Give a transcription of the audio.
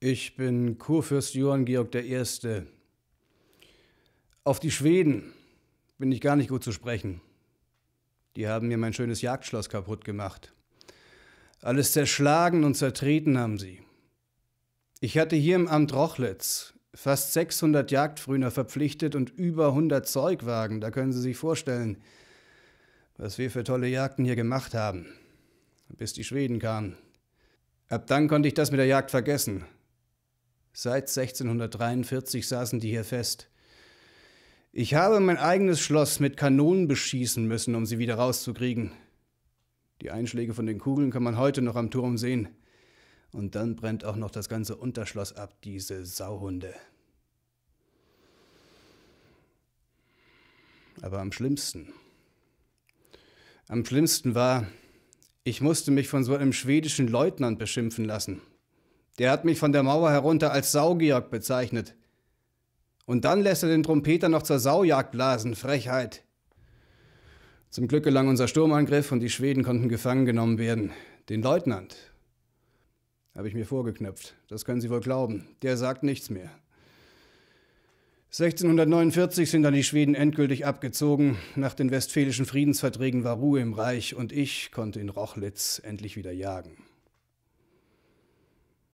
Ich bin Kurfürst Johann Georg I. Auf die Schweden bin ich gar nicht gut zu sprechen. Die haben mir mein schönes Jagdschloss kaputt gemacht. Alles zerschlagen und zertreten haben sie. Ich hatte hier im Amt Rochlitz fast 600 Jagdfrühner verpflichtet und über 100 Zeugwagen. Da können Sie sich vorstellen, was wir für tolle Jagden hier gemacht haben, bis die Schweden kamen. Ab dann konnte ich das mit der Jagd vergessen. Seit 1643 saßen die hier fest. Ich habe mein eigenes Schloss mit Kanonen beschießen müssen, um sie wieder rauszukriegen. Die Einschläge von den Kugeln kann man heute noch am Turm sehen. Und dann brennt auch noch das ganze Unterschloss ab, diese Sauhunde. Aber am schlimmsten. Am schlimmsten war, ich musste mich von so einem schwedischen Leutnant beschimpfen lassen, der hat mich von der Mauer herunter als Saugierk bezeichnet. Und dann lässt er den Trompeter noch zur Saujagd blasen. Frechheit. Zum Glück gelang unser Sturmangriff und die Schweden konnten gefangen genommen werden. Den Leutnant habe ich mir vorgeknöpft. Das können Sie wohl glauben. Der sagt nichts mehr. 1649 sind dann die Schweden endgültig abgezogen. Nach den westfälischen Friedensverträgen war Ruhe im Reich und ich konnte in Rochlitz endlich wieder jagen.